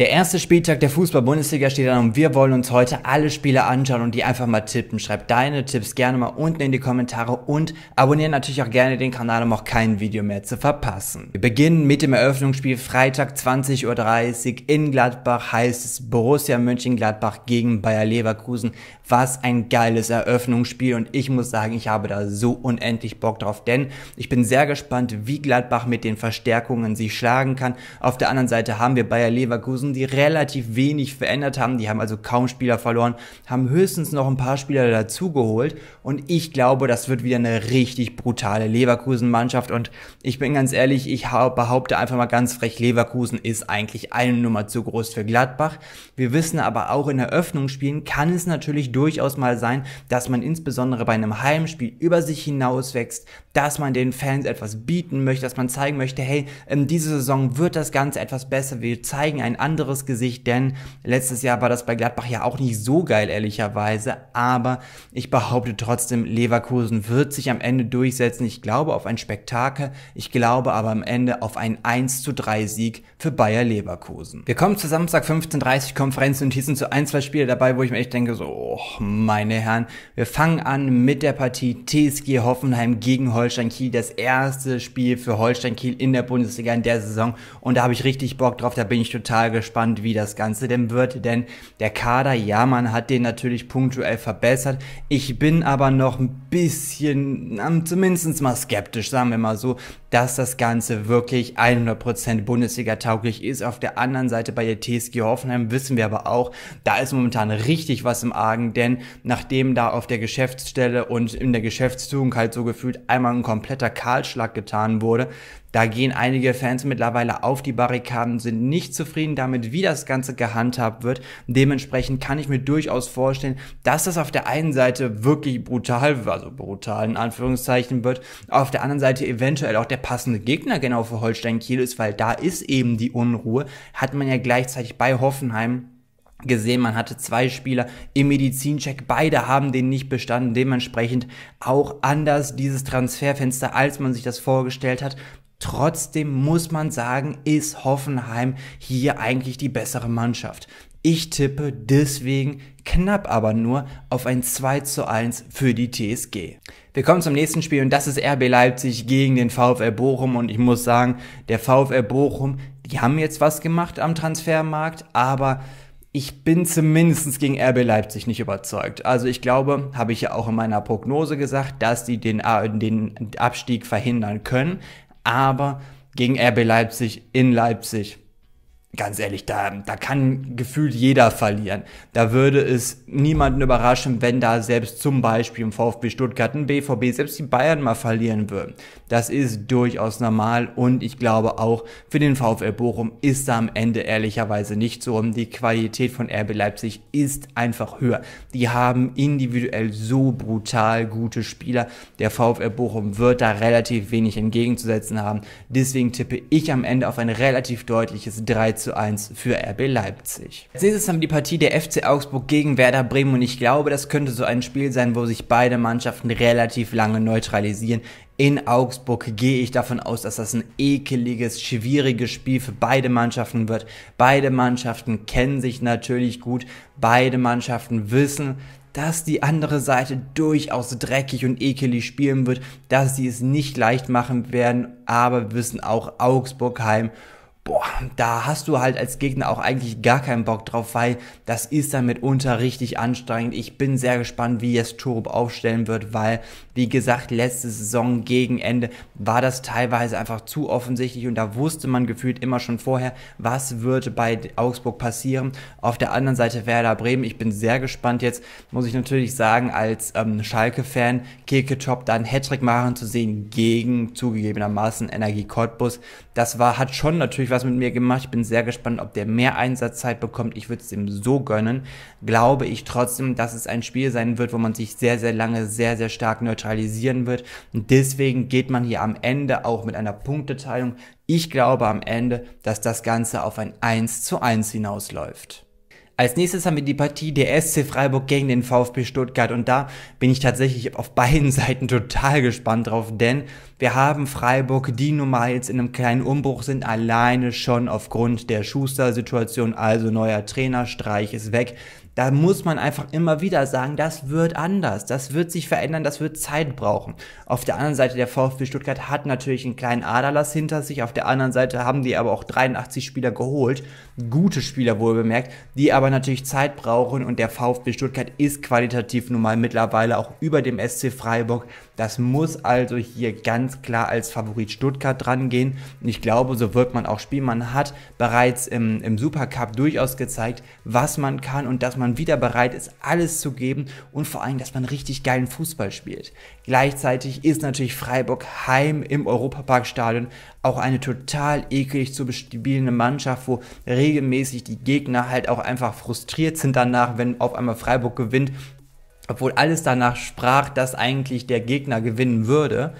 Der erste Spieltag der Fußball-Bundesliga steht an und wir wollen uns heute alle Spiele anschauen und die einfach mal tippen. Schreib deine Tipps gerne mal unten in die Kommentare und abonniere natürlich auch gerne den Kanal, um auch kein Video mehr zu verpassen. Wir beginnen mit dem Eröffnungsspiel Freitag 20.30 Uhr in Gladbach heißt es Borussia Mönchengladbach gegen Bayer Leverkusen. Was ein geiles Eröffnungsspiel und ich muss sagen, ich habe da so unendlich Bock drauf, denn ich bin sehr gespannt, wie Gladbach mit den Verstärkungen sich schlagen kann. Auf der anderen Seite haben wir Bayer Leverkusen Offseason, die relativ wenig verändert haben. Die haben also kaum Spieler verloren, haben höchstens noch ein paar Spieler dazugeholt. Und ich glaube, das wird wieder eine richtig brutale Leverkusen-Mannschaft. Und ich bin ganz ehrlich, ich behaupte einfach mal ganz frech, Leverkusen ist eigentlich eine Nummer zu groß für Gladbach. Wir wissen aber auch in Eröffnungsspielen kann es natürlich durchaus mal sein, dass man insbesondere bei einem Heimspiel über sich hinauswächst, dass man den Fans etwas bieten möchte, dass man zeigen möchte, hey, ähm, diese Saison wird das Ganze etwas besser, wir zeigen ein anderes anderes Gesicht, denn letztes Jahr war das bei Gladbach ja auch nicht so geil, ehrlicherweise. Aber ich behaupte trotzdem, Leverkusen wird sich am Ende durchsetzen. Ich glaube auf ein Spektakel, ich glaube aber am Ende auf einen 1 zu 3 Sieg für Bayer Leverkusen. Wir kommen zu Samstag 15.30 Konferenz Uhr Konferenznotizen zu ein, zwei Spiele dabei, wo ich mir echt denke, so, oh, meine Herren, wir fangen an mit der Partie TSG Hoffenheim gegen Holstein Kiel. Das erste Spiel für Holstein Kiel in der Bundesliga in der Saison. Und da habe ich richtig Bock drauf, da bin ich total gespannt gespannt, wie das Ganze denn wird, denn der Kader, ja, man hat den natürlich punktuell verbessert. Ich bin aber noch ein bisschen, zumindest mal skeptisch, sagen wir mal so, dass das Ganze wirklich 100% Bundesliga tauglich ist. Auf der anderen Seite bei der TSG Hoffenheim wissen wir aber auch, da ist momentan richtig was im Argen, denn nachdem da auf der Geschäftsstelle und in der Geschäftsführung halt so gefühlt einmal ein kompletter Kahlschlag getan wurde, da gehen einige Fans mittlerweile auf die Barrikaden, sind nicht zufrieden damit, wie das Ganze gehandhabt wird. Dementsprechend kann ich mir durchaus vorstellen, dass das auf der einen Seite wirklich brutal, also brutal in Anführungszeichen wird, auf der anderen Seite eventuell auch der passende Gegner genau für Holstein Kiel ist, weil da ist eben die Unruhe. Hat man ja gleichzeitig bei Hoffenheim gesehen, man hatte zwei Spieler im Medizincheck, beide haben den nicht bestanden, dementsprechend auch anders dieses Transferfenster, als man sich das vorgestellt hat. Trotzdem muss man sagen, ist Hoffenheim hier eigentlich die bessere Mannschaft. Ich tippe deswegen knapp aber nur auf ein 2 zu 1 für die TSG. Wir kommen zum nächsten Spiel und das ist RB Leipzig gegen den VfL Bochum und ich muss sagen, der VfL Bochum, die haben jetzt was gemacht am Transfermarkt, aber ich bin zumindest gegen RB Leipzig nicht überzeugt. Also ich glaube, habe ich ja auch in meiner Prognose gesagt, dass die den, äh, den Abstieg verhindern können aber gegen RB Leipzig in Leipzig ganz ehrlich, da, da kann gefühlt jeder verlieren. Da würde es niemanden überraschen, wenn da selbst zum Beispiel im VfB Stuttgart ein BVB, selbst die Bayern mal verlieren würden. Das ist durchaus normal und ich glaube auch für den VfL Bochum ist da am Ende ehrlicherweise nicht so rum. Die Qualität von RB Leipzig ist einfach höher. Die haben individuell so brutal gute Spieler. Der VfL Bochum wird da relativ wenig entgegenzusetzen haben. Deswegen tippe ich am Ende auf ein relativ deutliches 13 zu 1 für RB Leipzig. Als nächstes haben die Partie der FC Augsburg gegen Werder Bremen und ich glaube, das könnte so ein Spiel sein, wo sich beide Mannschaften relativ lange neutralisieren. In Augsburg gehe ich davon aus, dass das ein ekeliges, schwieriges Spiel für beide Mannschaften wird. Beide Mannschaften kennen sich natürlich gut. Beide Mannschaften wissen, dass die andere Seite durchaus dreckig und ekelig spielen wird, dass sie es nicht leicht machen werden, aber wissen auch Augsburg boah, da hast du halt als Gegner auch eigentlich gar keinen Bock drauf, weil das ist dann mitunter richtig anstrengend. Ich bin sehr gespannt, wie jetzt Turup aufstellen wird, weil, wie gesagt, letzte Saison gegen Ende war das teilweise einfach zu offensichtlich und da wusste man gefühlt immer schon vorher, was wird bei Augsburg passieren. Auf der anderen Seite Werder Bremen, ich bin sehr gespannt jetzt, muss ich natürlich sagen, als ähm, Schalke-Fan, Keke Top einen Hattrick machen zu sehen gegen zugegebenermaßen Energie Cottbus, das war, hat schon natürlich wirklich was mit mir gemacht. Ich bin sehr gespannt, ob der mehr Einsatzzeit bekommt. Ich würde es ihm so gönnen. Glaube ich trotzdem, dass es ein Spiel sein wird, wo man sich sehr, sehr lange, sehr, sehr stark neutralisieren wird. Und deswegen geht man hier am Ende auch mit einer Punkteteilung. Ich glaube am Ende, dass das Ganze auf ein 1 zu 1 hinausläuft. Als nächstes haben wir die Partie der SC Freiburg gegen den VfB Stuttgart und da bin ich tatsächlich auf beiden Seiten total gespannt drauf, denn wir haben Freiburg, die nun mal jetzt in einem kleinen Umbruch sind, alleine schon aufgrund der Schuster-Situation, also neuer Trainerstreich ist weg. Da muss man einfach immer wieder sagen, das wird anders, das wird sich verändern, das wird Zeit brauchen. Auf der anderen Seite, der VfB Stuttgart hat natürlich einen kleinen Aderlass hinter sich, auf der anderen Seite haben die aber auch 83 Spieler geholt, gute Spieler wohlbemerkt, die aber natürlich Zeit brauchen und der VfB Stuttgart ist qualitativ nun mal mittlerweile auch über dem SC Freiburg. Das muss also hier ganz klar als Favorit Stuttgart drangehen. Und ich glaube, so wird man auch spielen. Man hat bereits im, im Supercup durchaus gezeigt, was man kann und dass man man wieder bereit ist, alles zu geben und vor allem, dass man richtig geilen Fußball spielt. Gleichzeitig ist natürlich Freiburg heim im Europaparkstadion auch eine total eklig zu bespielende Mannschaft, wo regelmäßig die Gegner halt auch einfach frustriert sind danach, wenn auf einmal Freiburg gewinnt, obwohl alles danach sprach, dass eigentlich der Gegner gewinnen würde.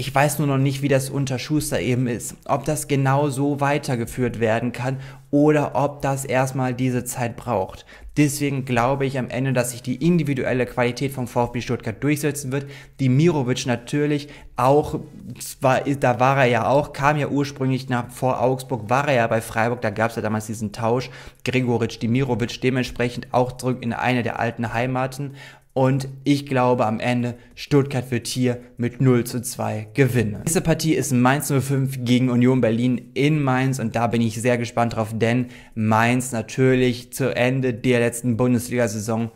Ich weiß nur noch nicht, wie das unter Schuster eben ist. Ob das genau so weitergeführt werden kann oder ob das erstmal diese Zeit braucht. Deswegen glaube ich am Ende, dass sich die individuelle Qualität vom VfB Stuttgart durchsetzen wird. Die Mirovic natürlich auch, zwar, da war er ja auch, kam ja ursprünglich nach, vor Augsburg, war er ja bei Freiburg, da gab es ja damals diesen Tausch. Gregoritsch, Mirovic dementsprechend auch zurück in eine der alten Heimaten. Und ich glaube am Ende, Stuttgart wird hier mit 0 zu 2 gewinnen. Diese Partie ist Mainz 05 gegen Union Berlin in Mainz und da bin ich sehr gespannt drauf, denn Mainz natürlich zu Ende der letzten Bundesliga-Saison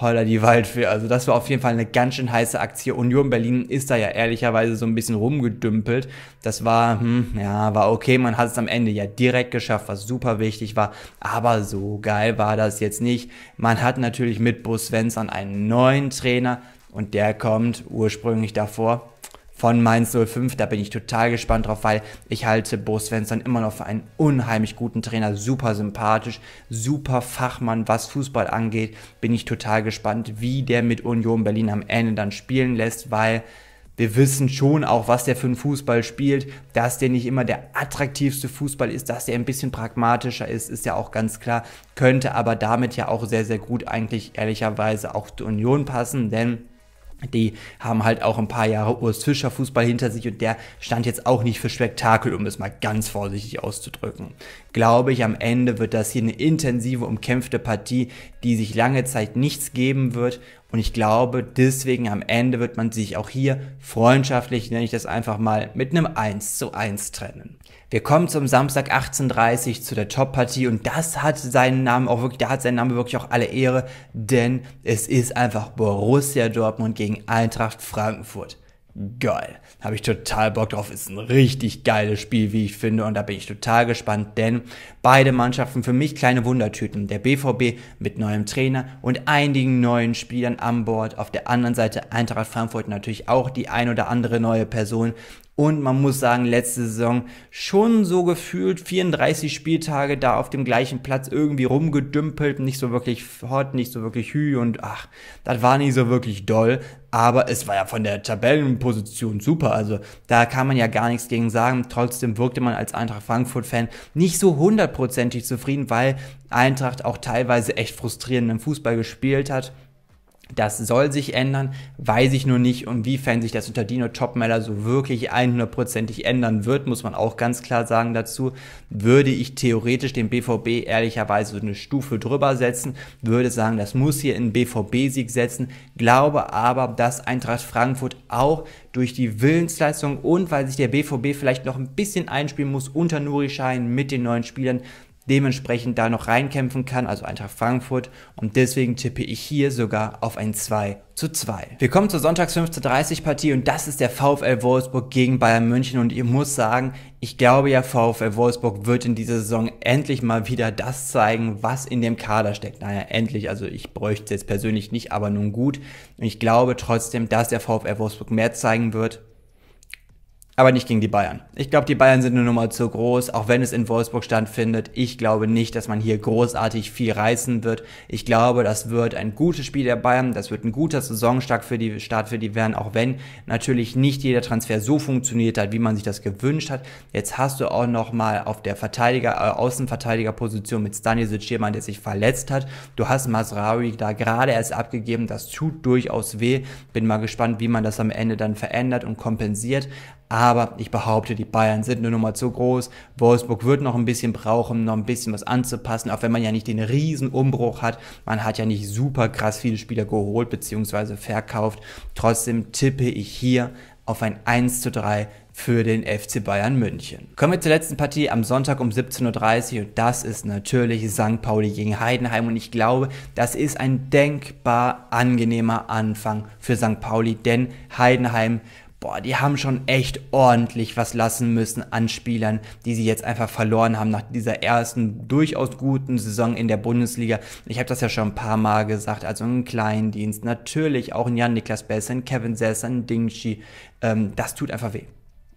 Holla die Waldfee. Also das war auf jeden Fall eine ganz schön heiße Aktie. Union Berlin ist da ja ehrlicherweise so ein bisschen rumgedümpelt. Das war, hm, ja, war okay. Man hat es am Ende ja direkt geschafft, was super wichtig war. Aber so geil war das jetzt nicht. Man hat natürlich mit Bo Svensson einen neuen Trainer und der kommt ursprünglich davor von Mainz 05. Da bin ich total gespannt drauf, weil ich halte Bo Svensson immer noch für einen unheimlich guten Trainer, super sympathisch, super Fachmann, was Fußball angeht. Bin ich total gespannt, wie der mit Union Berlin am Ende dann spielen lässt, weil wir wissen schon auch, was der für einen Fußball spielt, dass der nicht immer der attraktivste Fußball ist, dass der ein bisschen pragmatischer ist, ist ja auch ganz klar, könnte aber damit ja auch sehr, sehr gut eigentlich ehrlicherweise auch zur Union passen, denn die haben halt auch ein paar Jahre Urs Fischer Fußball hinter sich und der stand jetzt auch nicht für Spektakel, um es mal ganz vorsichtig auszudrücken. Glaube ich, am Ende wird das hier eine intensive, umkämpfte Partie, die sich lange Zeit nichts geben wird und ich glaube, deswegen am Ende wird man sich auch hier freundschaftlich, nenne ich das einfach mal, mit einem 1 zu 1 trennen. Wir kommen zum Samstag 18.30 Uhr zu der Top-Partie und das hat seinen Namen auch wirklich, da hat sein Name wirklich auch alle Ehre, denn es ist einfach Borussia Dortmund gegen Eintracht Frankfurt geil. Habe ich total Bock drauf. Ist ein richtig geiles Spiel, wie ich finde. Und da bin ich total gespannt, denn beide Mannschaften für mich kleine Wundertüten. Der BVB mit neuem Trainer und einigen neuen Spielern an Bord. Auf der anderen Seite Eintracht Frankfurt natürlich auch die ein oder andere neue Person, und man muss sagen, letzte Saison schon so gefühlt 34 Spieltage da auf dem gleichen Platz irgendwie rumgedümpelt, nicht so wirklich hot, nicht so wirklich hü und ach, das war nicht so wirklich doll. Aber es war ja von der Tabellenposition super. Also da kann man ja gar nichts gegen sagen. Trotzdem wirkte man als Eintracht Frankfurt-Fan nicht so hundertprozentig zufrieden, weil Eintracht auch teilweise echt frustrierenden Fußball gespielt hat. Das soll sich ändern, weiß ich nur nicht, inwiefern sich das unter Dino Topmeller so wirklich 100%ig ändern wird, muss man auch ganz klar sagen dazu. Würde ich theoretisch den BVB ehrlicherweise so eine Stufe drüber setzen, würde sagen, das muss hier in BVB-Sieg setzen, glaube aber, dass Eintracht Frankfurt auch durch die Willensleistung und weil sich der BVB vielleicht noch ein bisschen einspielen muss unter Nuri Schein mit den neuen Spielern, dementsprechend da noch reinkämpfen kann, also Eintracht Frankfurt. Und deswegen tippe ich hier sogar auf ein 2 zu 2. Wir kommen zur Sonntags 15.30 Partie und das ist der VfL Wolfsburg gegen Bayern München. Und ich muss sagen, ich glaube ja, VfL Wolfsburg wird in dieser Saison endlich mal wieder das zeigen, was in dem Kader steckt. Naja, endlich, also ich bräuchte es jetzt persönlich nicht, aber nun gut. Und ich glaube trotzdem, dass der VfL Wolfsburg mehr zeigen wird aber nicht gegen die Bayern. Ich glaube, die Bayern sind eine Nummer zu groß, auch wenn es in Wolfsburg stattfindet. Ich glaube nicht, dass man hier großartig viel reißen wird. Ich glaube, das wird ein gutes Spiel der Bayern, das wird ein guter Saisonstart für die Start für die Werden, auch wenn natürlich nicht jeder Transfer so funktioniert hat, wie man sich das gewünscht hat. Jetzt hast du auch noch mal auf der Verteidiger äh, Außenverteidigerposition mit Stanisic jemand, der sich verletzt hat. Du hast Masraoui da gerade erst abgegeben, das tut durchaus weh. Bin mal gespannt, wie man das am Ende dann verändert und kompensiert, aber ich behaupte, die Bayern sind nur noch mal zu groß. Wolfsburg wird noch ein bisschen brauchen, noch ein bisschen was anzupassen, auch wenn man ja nicht den riesen Umbruch hat. Man hat ja nicht super krass viele Spieler geholt bzw. verkauft. Trotzdem tippe ich hier auf ein 1 zu 3 für den FC Bayern München. Kommen wir zur letzten Partie am Sonntag um 17.30 Uhr und das ist natürlich St. Pauli gegen Heidenheim und ich glaube, das ist ein denkbar angenehmer Anfang für St. Pauli, denn Heidenheim boah, die haben schon echt ordentlich was lassen müssen an Spielern, die sie jetzt einfach verloren haben nach dieser ersten durchaus guten Saison in der Bundesliga. Ich habe das ja schon ein paar Mal gesagt, also einen Kleindienst, natürlich auch ein Jan-Niklas Bess, ein Kevin Sesser, ein Dingshi. Ähm, das tut einfach weh.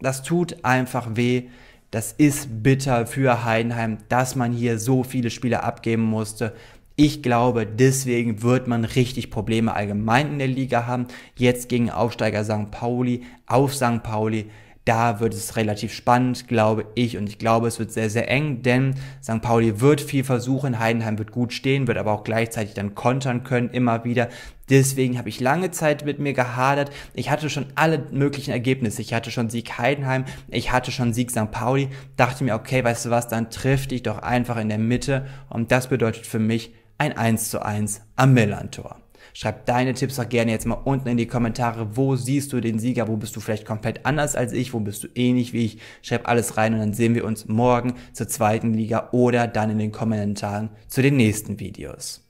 Das tut einfach weh. Das ist bitter für Heidenheim, dass man hier so viele Spieler abgeben musste. Ich glaube, deswegen wird man richtig Probleme allgemein in der Liga haben. Jetzt gegen Aufsteiger St. Pauli, auf St. Pauli, da wird es relativ spannend, glaube ich. Und ich glaube, es wird sehr, sehr eng, denn St. Pauli wird viel versuchen, Heidenheim wird gut stehen, wird aber auch gleichzeitig dann kontern können, immer wieder. Deswegen habe ich lange Zeit mit mir gehadert. Ich hatte schon alle möglichen Ergebnisse. Ich hatte schon Sieg Heidenheim, ich hatte schon Sieg St. Pauli. Dachte mir, okay, weißt du was, dann triff dich doch einfach in der Mitte. Und das bedeutet für mich ein 1 zu 1 am Millantor. Schreib deine Tipps auch gerne jetzt mal unten in die Kommentare. Wo siehst du den Sieger? Wo bist du vielleicht komplett anders als ich? Wo bist du ähnlich wie ich? Schreib alles rein und dann sehen wir uns morgen zur zweiten Liga oder dann in den Kommentaren zu den nächsten Videos.